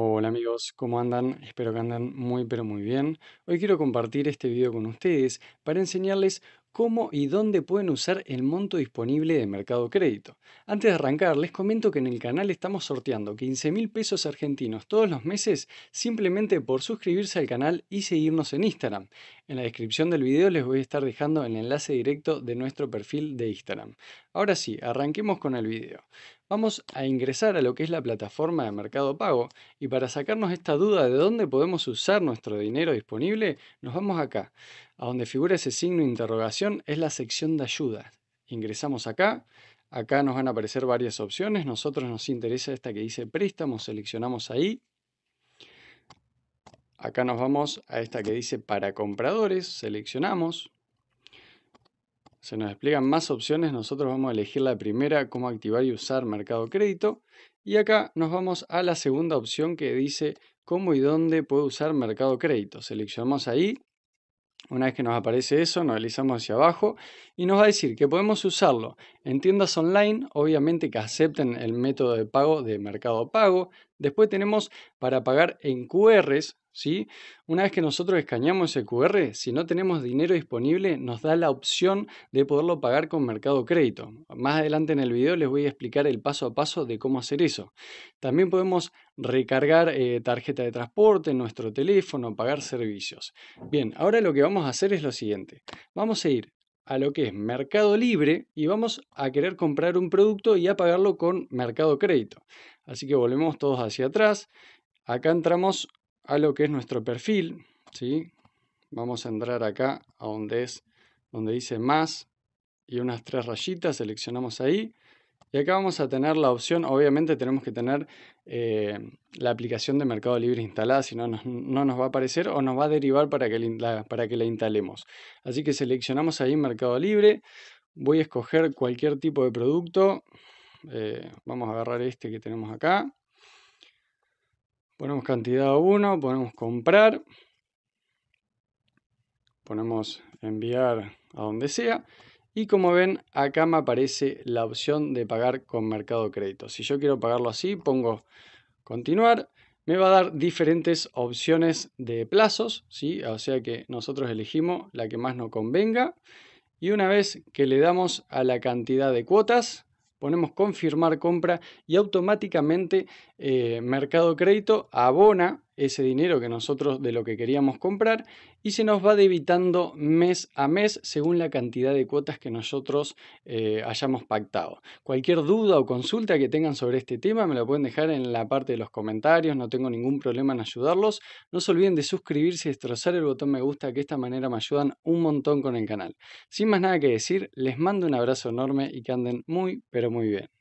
Hola amigos, ¿cómo andan? Espero que andan muy pero muy bien. Hoy quiero compartir este video con ustedes para enseñarles cómo y dónde pueden usar el monto disponible de Mercado Crédito. Antes de arrancar, les comento que en el canal estamos sorteando 15 mil pesos argentinos todos los meses simplemente por suscribirse al canal y seguirnos en Instagram. En la descripción del video les voy a estar dejando el enlace directo de nuestro perfil de Instagram. Ahora sí, arranquemos con el video. Vamos a ingresar a lo que es la plataforma de Mercado Pago y para sacarnos esta duda de dónde podemos usar nuestro dinero disponible, nos vamos acá. A donde figura ese signo de interrogación es la sección de ayudas. Ingresamos acá, acá nos van a aparecer varias opciones, nosotros nos interesa esta que dice préstamos, seleccionamos ahí. Acá nos vamos a esta que dice para compradores, seleccionamos se nos despliegan más opciones, nosotros vamos a elegir la primera, cómo activar y usar mercado crédito. Y acá nos vamos a la segunda opción que dice cómo y dónde puedo usar mercado crédito. Seleccionamos ahí. Una vez que nos aparece eso, nos deslizamos hacia abajo y nos va a decir que podemos usarlo en tiendas online, obviamente que acepten el método de pago de Mercado Pago. Después tenemos para pagar en QRs, ¿sí? Una vez que nosotros escaneamos ese QR, si no tenemos dinero disponible, nos da la opción de poderlo pagar con Mercado Crédito. Más adelante en el video les voy a explicar el paso a paso de cómo hacer eso. También podemos recargar eh, tarjeta de transporte, nuestro teléfono, pagar servicios. Bien, ahora lo que vamos a hacer es lo siguiente. Vamos a ir a lo que es Mercado Libre y vamos a querer comprar un producto y a pagarlo con Mercado Crédito. Así que volvemos todos hacia atrás. Acá entramos a lo que es nuestro perfil, ¿sí? Vamos a entrar acá a donde es donde dice más y unas tres rayitas, seleccionamos ahí. Y acá vamos a tener la opción, obviamente tenemos que tener eh, la aplicación de Mercado Libre instalada, si no, no nos va a aparecer o nos va a derivar para que, la, para que la instalemos. Así que seleccionamos ahí Mercado Libre, voy a escoger cualquier tipo de producto, eh, vamos a agarrar este que tenemos acá, ponemos cantidad 1, ponemos comprar, ponemos enviar a donde sea y como ven, acá me aparece la opción de pagar con Mercado Crédito. Si yo quiero pagarlo así, pongo continuar. Me va a dar diferentes opciones de plazos, ¿sí? o sea que nosotros elegimos la que más nos convenga. Y una vez que le damos a la cantidad de cuotas, ponemos confirmar compra y automáticamente eh, Mercado Crédito abona ese dinero que nosotros de lo que queríamos comprar y se nos va debitando mes a mes según la cantidad de cuotas que nosotros eh, hayamos pactado. Cualquier duda o consulta que tengan sobre este tema me la pueden dejar en la parte de los comentarios, no tengo ningún problema en ayudarlos. No se olviden de suscribirse y destrozar el botón me gusta, que de esta manera me ayudan un montón con el canal. Sin más nada que decir, les mando un abrazo enorme y que anden muy, pero muy bien.